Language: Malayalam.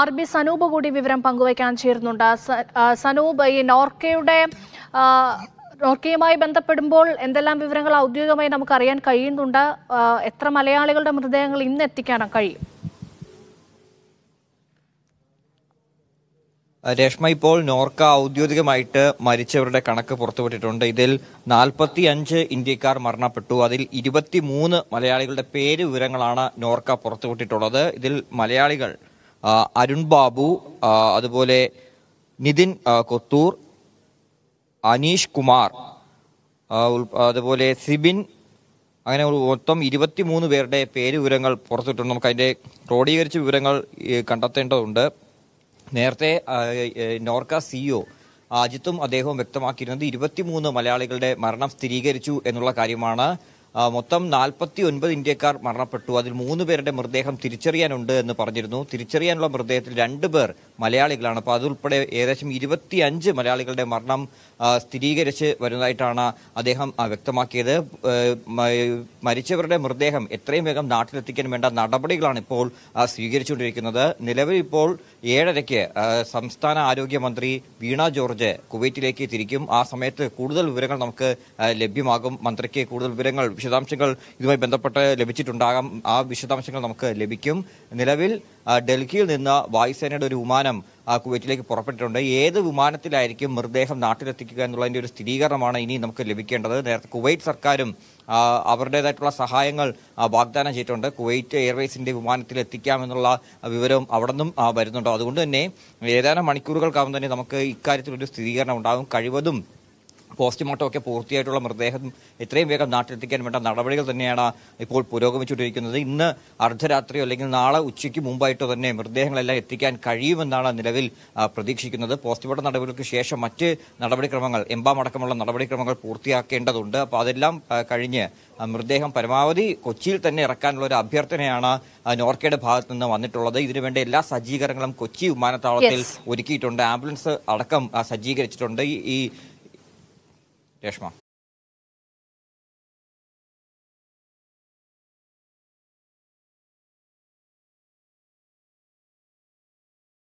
ആർ ബി സനൂപ് കൂടി വിവരം പങ്കുവയ്ക്കാൻ ചേരുന്നുണ്ട് സനൂപ് ഈ നോർക്കയുടെ നോർക്കയുമായി ബന്ധപ്പെടുമ്പോൾ എന്തെല്ലാം വിവരങ്ങൾ ഔദ്യോഗികമായി നമുക്ക് അറിയാൻ കഴിയുന്നുണ്ട് എത്ര മലയാളികളുടെ മൃതദേഹങ്ങൾ ഇന്ന് എത്തിക്കാനും കഴിയും രേഷ്മ ഇപ്പോൾ നോർക്ക ഔദ്യോഗികമായിട്ട് മരിച്ചവരുടെ കണക്ക് പുറത്തുവിട്ടിട്ടുണ്ട് ഇതിൽ നാൽപ്പത്തി അഞ്ച് ഇന്ത്യക്കാർ മരണപ്പെട്ടു അതിൽ ഇരുപത്തിമൂന്ന് മലയാളികളുടെ പേര് വിവരങ്ങളാണ് നോർക്ക പുറത്തുവിട്ടിട്ടുള്ളത് ഇതിൽ മലയാളികൾ അരുൺ ബാബു അതുപോലെ നിതിൻ കൊത്തൂർ അനീഷ് കുമാർ അതുപോലെ സിബിൻ അങ്ങനെ മൊത്തം ഇരുപത്തിമൂന്ന് പേരുടെ പേര് വിവരങ്ങൾ പുറത്തിട്ടുണ്ട് നമുക്ക് അതിൻ്റെ ക്രോഡീകരിച്ച വിവരങ്ങൾ കണ്ടെത്തേണ്ടതുണ്ട് നേരത്തെ നോർക്ക സിഇഒ അജിത്തും അദ്ദേഹവും വ്യക്തമാക്കിയിരുന്നത് ഇരുപത്തിമൂന്ന് മലയാളികളുടെ മരണം സ്ഥിരീകരിച്ചു എന്നുള്ള കാര്യമാണ് മൊത്തം നാൽപ്പത്തി ഒൻപത് ഇന്ത്യക്കാർ മരണപ്പെട്ടു അതിൽ മൂന്ന് പേരുടെ മൃതദേഹം തിരിച്ചറിയാനുണ്ട് എന്ന് പറഞ്ഞിരുന്നു തിരിച്ചറിയാനുള്ള മൃതദേഹത്തിൽ രണ്ട് പേർ മലയാളികളാണ് അപ്പോൾ അതുൾപ്പെടെ ഏകദേശം ഇരുപത്തിയഞ്ച് മലയാളികളുടെ മരണം സ്ഥിരീകരിച്ച് വരുന്നതായിട്ടാണ് അദ്ദേഹം വ്യക്തമാക്കിയത് മരിച്ചവരുടെ മൃതദേഹം എത്രയും വേഗം നാട്ടിലെത്തിക്കാൻ വേണ്ട നടപടികളാണ് ഇപ്പോൾ സ്വീകരിച്ചുകൊണ്ടിരിക്കുന്നത് നിലവിൽ ഇപ്പോൾ ഏഴരയ്ക്ക് സംസ്ഥാന ആരോഗ്യമന്ത്രി വീണ ജോർജ് കുവൈറ്റിലേക്ക് തിരിക്കും ആ സമയത്ത് കൂടുതൽ വിവരങ്ങൾ നമുക്ക് ലഭ്യമാകും മന്ത്രിക്ക് കൂടുതൽ വിവരങ്ങൾ വിശദാംശങ്ങൾ ഇതുമായി ബന്ധപ്പെട്ട് ലഭിച്ചിട്ടുണ്ടാകാം ആ വിശദാംശങ്ങൾ നമുക്ക് ലഭിക്കും നിലവിൽ ഡൽഹിയിൽ നിന്ന് വായുസേനയുടെ ഒരു വിമാനം കുവൈറ്റിലേക്ക് പുറപ്പെട്ടിട്ടുണ്ട് ഏത് വിമാനത്തിലായിരിക്കും മൃതദേഹം നാട്ടിലെത്തിക്കുക എന്നുള്ളതിൻ്റെ ഒരു സ്ഥിരീകരണമാണ് ഇനി നമുക്ക് ലഭിക്കേണ്ടത് നേരത്തെ കുവൈറ്റ് സർക്കാരും അവരുടേതായിട്ടുള്ള സഹായങ്ങൾ വാഗ്ദാനം ചെയ്തിട്ടുണ്ട് കുവൈറ്റ് എയർവേസിന്റെ വിമാനത്തിൽ എത്തിക്കാമെന്നുള്ള വിവരവും അവിടെ നിന്നും വരുന്നുണ്ടോ അതുകൊണ്ട് തന്നെ ഏതാനും മണിക്കൂറുകൾക്കാവും തന്നെ നമുക്ക് ഇക്കാര്യത്തിലൊരു സ്ഥിരീകരണം ഉണ്ടാകും കഴിവതും പോസ്റ്റ്മോർട്ടം ഒക്കെ പൂർത്തിയായിട്ടുള്ള മൃതദേഹം എത്രയും വേഗം നാട്ടിലെത്തിക്കാൻ വേണ്ട നടപടികൾ തന്നെയാണ് ഇപ്പോൾ പുരോഗമിച്ചുകൊണ്ടിരിക്കുന്നത് ഇന്ന് അർദ്ധരാത്രി അല്ലെങ്കിൽ നാളെ ഉച്ചയ്ക്ക് മുമ്പായിട്ടോ തന്നെ മൃതദേഹങ്ങളെല്ലാം എത്തിക്കാൻ കഴിയുമെന്നാണ് നിലവിൽ പ്രതീക്ഷിക്കുന്നത് പോസ്റ്റ്മോർട്ടം നടപടികൾക്ക് ശേഷം മറ്റ് നടപടിക്രമങ്ങൾ എംബാം അടക്കമുള്ള നടപടിക്രമങ്ങൾ പൂർത്തിയാക്കേണ്ടതുണ്ട് അപ്പോൾ അതെല്ലാം കഴിഞ്ഞ് മൃതദേഹം പരമാവധി കൊച്ചിയിൽ തന്നെ ഇറക്കാനുള്ള ഒരു അഭ്യർത്ഥനയാണ് നോർക്കയുടെ ഭാഗത്തു നിന്ന് വന്നിട്ടുള്ളത് ഇതിനുവേണ്ട എല്ലാ സജ്ജീകരണങ്ങളും കൊച്ചി വിമാനത്താവളത്തിൽ ഒരുക്കിയിട്ടുണ്ട് ആംബുലൻസ് അടക്കം സജ്ജീകരിച്ചിട്ടുണ്ട് ഈ Yes, ma'am.